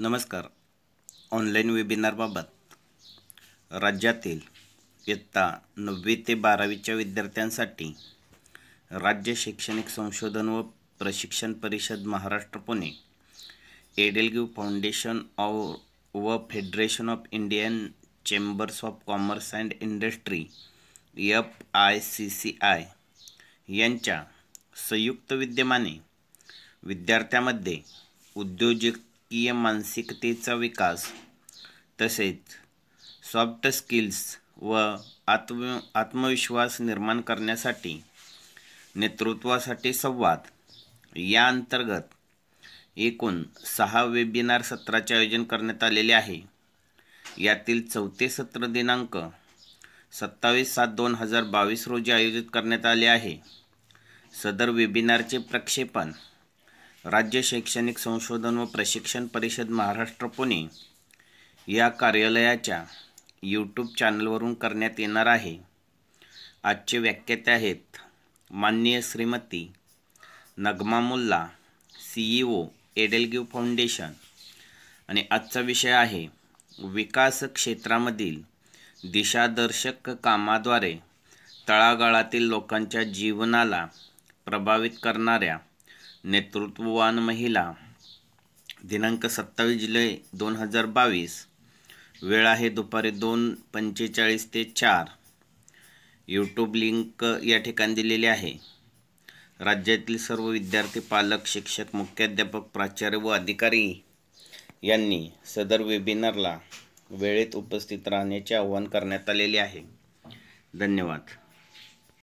नमस्कार ऑनलाईन वेबिनारबाबत राज्यातील इयत्ता नववी ते बारावीच्या विद्यार्थ्यांसाठी राज्य शैक्षणिक संशोधन व प्रशिक्षण परिषद महाराष्ट्र पुणे एडेलगिव फाउंडेशन ऑफ व federation of Indian chambers of commerce and industry F I C C I यांच्या संयुक्त विद्यमाने विद्यार्थ्यामध्ये उद्योजक राजकीय मानसिकतेचा विकास तसेच सॉफ्ट स्किल्स व आत्म आत्मविश्वास निर्माण करण्यासाठी नेतृत्वासाठी संवाद या अंतर्गत एकूण सहा वेबिनार सत्राचे आयोजन करण्यात आलेले आहे यातील चौथे सत्र दिनांक सत्तावीस सात दोन हजार बावीस रोजी आयोजित करण्यात आले आहे सदर वेबिनारचे प्रक्षेपण राज्य शैक्षणिक संशोधन व प्रशिक्षण परिषद महाराष्ट्र पुणे या कार्यालयाच्या यूट्यूब चॅनलवरून करण्यात येणार आहे आजचे व्याख्याते आहेत माननीय श्रीमती नगमा मुल्ला सीईओ एडेलगिव फाउंडेशन आणि आजचा विषय आहे विकास क्षेत्रामधील दिशादर्शक कामाद्वारे तळागाळातील लोकांच्या जीवनाला प्रभावित करणाऱ्या नेतृत्ववान महिला दिनांक सत्तावीस जुलै दोन हजार बावीस वेळ आहे दुपारी दोन पंचेचाळीस ते चार यूट्यूब लिंक या ठिकाणी दिलेली आहे राज्यातील सर्व विद्यार्थी पालक शिक्षक मुख्याध्यापक प्राचार्य व अधिकारी यांनी सदर वेबिनारला वेळेत उपस्थित राहण्याचे आवाहन करण्यात आलेले आहे धन्यवाद